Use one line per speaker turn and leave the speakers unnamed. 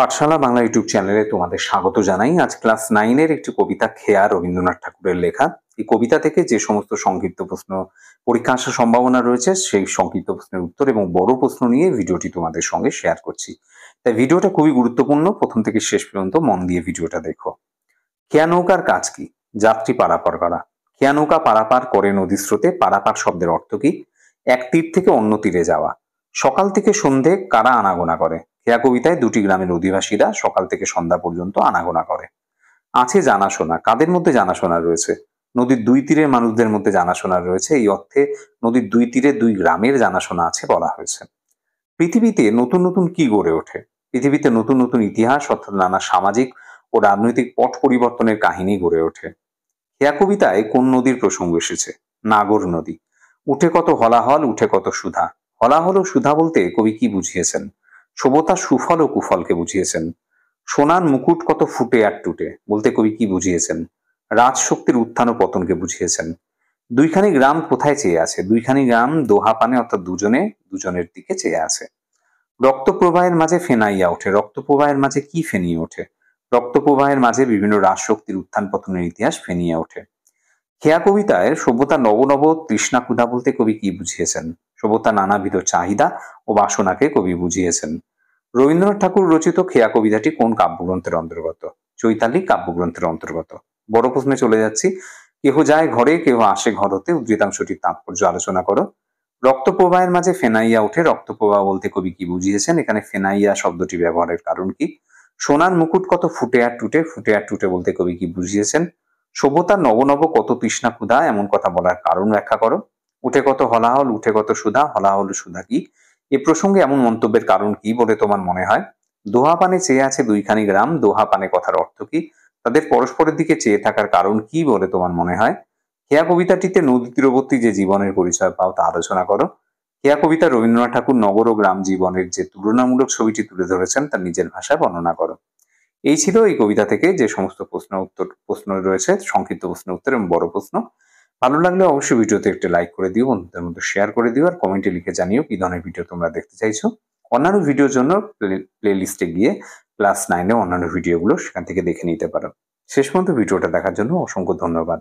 পাঠশালা বাংলা ইউটিউব চ্যানেলে তোমাদের স্বাগত জানাই আজ ক্লাস নাইনের একটি কবিতা খেয়া রবীন্দ্রনাথ ঠাকুরের লেখা এই কবিতা থেকে যে সমস্ত সংক্ষিপ্ত প্রশ্ন পরীক্ষা আসার সম্ভাবনা রয়েছে সেই সংক্ষিপ্ত প্রশ্নের উত্তর এবং বড় প্রশ্ন নিয়ে ভিডিওটি তোমাদের সঙ্গে শেয়ার করছি তাই ভিডিওটা খুবই গুরুত্বপূর্ণ প্রথম থেকে শেষ পর্যন্ত মন দিয়ে ভিডিওটা দেখো খেয়া নৌকার কাজ কি যাত্রী পারাপার করা খেয়া নৌকা পারাপার করে নদী স্রোতে পারাপার শব্দের অর্থ কি এক তীর থেকে অন্য তীরে যাওয়া সকাল থেকে সন্ধে কারা আনাগোনা করে খেয়া কবিতায় দুটি গ্রামের অধিবাসীরা সকাল থেকে সন্ধ্যা পর্যন্ত আনাগোনা করে আছে জানাশোনা কাদের মধ্যে জানাশোনা রয়েছে নদীর দুই তীরের মানুষদের মধ্যে জানাশোনা রয়েছে এই অর্থে নদীর দুই তীরে দুই গ্রামের জানাশোনা আছে বলা হয়েছে পৃথিবীতে নতুন নতুন কি গড়ে ওঠে পৃথিবীতে নতুন নতুন ইতিহাস অর্থাৎ নানা সামাজিক ও রাজনৈতিক পট পরিবর্তনের কাহিনী গড়ে ওঠে হেয়া কবিতায় কোন নদীর প্রসঙ্গ এসেছে নাগর নদী উঠে কত হলাহল উঠে কত সুধা হলা হলো সুধা বলতে কবি কি বুঝিয়েছেন শোভতা সুফল ও কুফলকে বুঝিয়েছেন সোনার মুকুট কত ফুটে আর টুটে বলতে কবি কি বুঝিয়েছেন রাজশক্তির উত্থান ও পতনকে বুঝিয়েছেন দুইখানি গ্রাম কোথায় চেয়ে আছে দুইখানি গ্রাম দোহাপানে অর্থাৎ দুজনে দুজনের দিকে চেয়ে আছে রক্ত প্রবাহের মাঝে ফেনাইয়া ওঠে রক্ত প্রবাহের মাঝে কি ফেনিয়ে ওঠে রক্ত প্রবাহের মাঝে বিভিন্ন রাজশক্তির উত্থান পতনের ইতিহাস ফেনিয়ে ওঠে খেয়া কবিতায় সভ্যতা নবনব তৃষ্ণা ক্ষুধা বলতে কবি কি বুঝিয়েছেন সভ্যতার নানাবিধ চাহিদা ও বাসনাকে কবি বুঝিয়েছেন রবীন্দ্রনাথ ঠাকুর রচিত খেয়া কবিতাটি কোন কাব্যগ্রন্থের অন্তর্গত চৈতালি কাব্যগ্রন্থের অন্তর্গত বড় প্রশ্নে চলে যাচ্ছি কেহ যায় ঘরে কেহ আসে ঘর হতে উদ্ধৃতাংশটির তাৎপর্য আলোচনা করো রক্ত প্রবাহের মাঝে ফেনাইয়া উঠে রক্ত প্রবাহ বলতে কবি কি বুঝিয়েছেন এখানে ফেনাইয়া শব্দটি ব্যবহারের কারণ কি সোনার মুকুট কত ফুটে আর টুটে ফুটে আর টুটে বলতে কবি কি বুঝিয়েছেন সভ্যতার নবনব কত তৃষ্ণা ক্ষুধা এমন কথা বলার কারণ ব্যাখ্যা করো উঠে কত হলাহল উঠে কত সুধা হলাহল সুধা কি এ প্রসঙ্গে এমন মন্তব্যের কারণ কি বলে তোমার মনে হয় দোহা পানে চেয়ে আছে দুইখানি গ্রাম দোহা পানে কথার অর্থ কি তাদের পরস্পরের দিকে চেয়ে থাকার কারণ কি বলে তোমার মনে হয় হেয়া কবিতাটিতে নদী তীরবর্তী যে জীবনের পরিচয় পাও তা আলোচনা করো হেয়া কবিতা রবীন্দ্রনাথ ঠাকুর নগর ও গ্রাম জীবনের যে তুলনামূলক ছবিটি তুলে ধরেছেন তার নিজের ভাষায় বর্ণনা করো এই ছিল এই কবিতা থেকে যে সমস্ত প্রশ্ন উত্তর প্রশ্ন রয়েছে সংক্ষিপ্ত প্রশ্ন উত্তর এবং বড় প্রশ্ন ভালো লাগলে অবশ্যই ভিডিওতে একটা লাইক করে দিও বন্ধুদের মধ্যে শেয়ার করে দিও আর কমেন্টে লিখে জানিও কি ধরনের ভিডিও তোমরা দেখতে চাইছো অন্যান্য ভিডিওর জন্য প্লে লিস্টে গিয়ে ক্লাস নাইনে অন্যান্য ভিডিওগুলো সেখান থেকে দেখে নিতে পারো শেষ পর্যন্ত ভিডিওটা দেখার জন্য অসংখ্য ধন্যবাদ